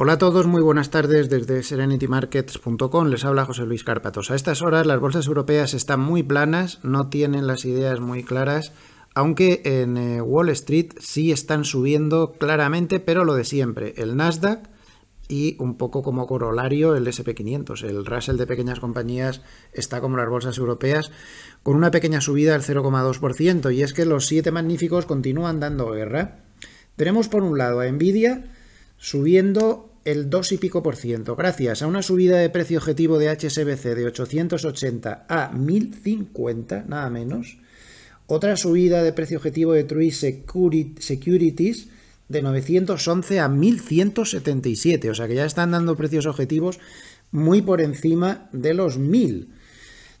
Hola a todos, muy buenas tardes desde serenitymarkets.com. Les habla José Luis Carpatos. A estas horas las bolsas europeas están muy planas, no tienen las ideas muy claras, aunque en eh, Wall Street sí están subiendo claramente, pero lo de siempre, el Nasdaq y un poco como corolario el SP500. El Russell de pequeñas compañías está como las bolsas europeas con una pequeña subida del 0,2% y es que los siete magníficos continúan dando guerra. Tenemos por un lado a Nvidia subiendo el 2 y pico por ciento, gracias a una subida de precio objetivo de HSBC de 880 a 1050, nada menos, otra subida de precio objetivo de True Securities de 911 a 1177, o sea que ya están dando precios objetivos muy por encima de los 1000.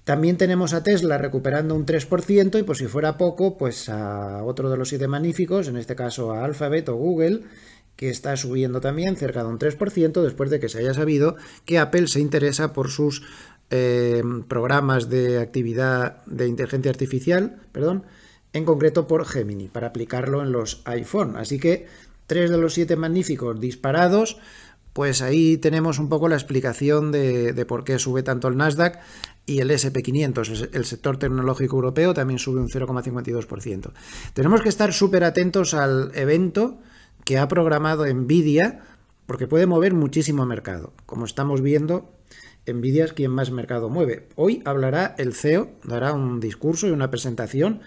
También tenemos a Tesla recuperando un 3% y por si fuera poco, pues a otro de los siete magníficos, en este caso a Alphabet o Google, que está subiendo también cerca de un 3% después de que se haya sabido que Apple se interesa por sus eh, programas de actividad de inteligencia artificial, perdón, en concreto por Gemini, para aplicarlo en los iPhone. Así que tres de los siete magníficos disparados, pues ahí tenemos un poco la explicación de, de por qué sube tanto el Nasdaq y el SP500, el sector tecnológico europeo, también sube un 0,52%. Tenemos que estar súper atentos al evento que ha programado Nvidia, porque puede mover muchísimo mercado. Como estamos viendo, Nvidia es quien más mercado mueve. Hoy hablará el CEO, dará un discurso y una presentación,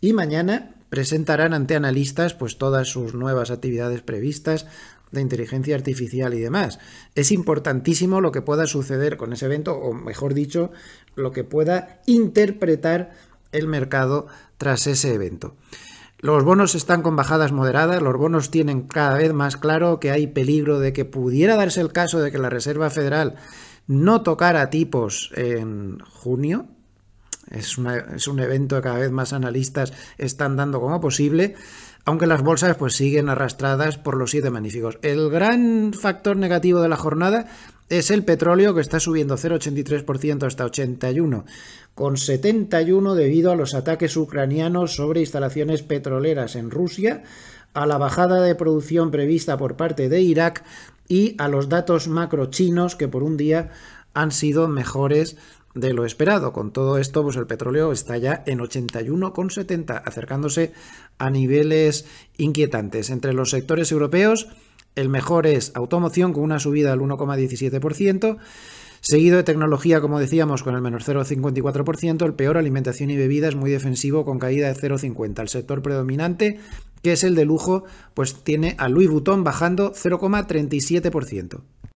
y mañana presentarán ante analistas pues todas sus nuevas actividades previstas de inteligencia artificial y demás. Es importantísimo lo que pueda suceder con ese evento, o mejor dicho, lo que pueda interpretar el mercado tras ese evento. Los bonos están con bajadas moderadas, los bonos tienen cada vez más claro que hay peligro de que pudiera darse el caso de que la Reserva Federal no tocara tipos en junio. Es, un evento que cada vez más analistas están dando como posible aunque las bolsas pues siguen arrastradas por los siete magníficos. El gran factor negativo de la jornada es el petróleo que está subiendo 0,83% hasta 81, con 71 debido a los ataques ucranianos sobre instalaciones petroleras en Rusia, a la bajada de producción prevista por parte de Irak y a los datos macro chinos que por un día han sido mejores de lo esperado. Con todo esto, pues el petróleo está ya en 81,70, acercándose a niveles inquietantes. Entre los sectores europeos, el mejor es automoción con una subida al 1,17%. Seguido de tecnología, como decíamos, con el menos 0,54%, el peor alimentación y bebidas muy defensivo con caída de 0,50%. El sector predominante que es el de lujo, pues tiene a Louis Vuitton bajando 0,37%.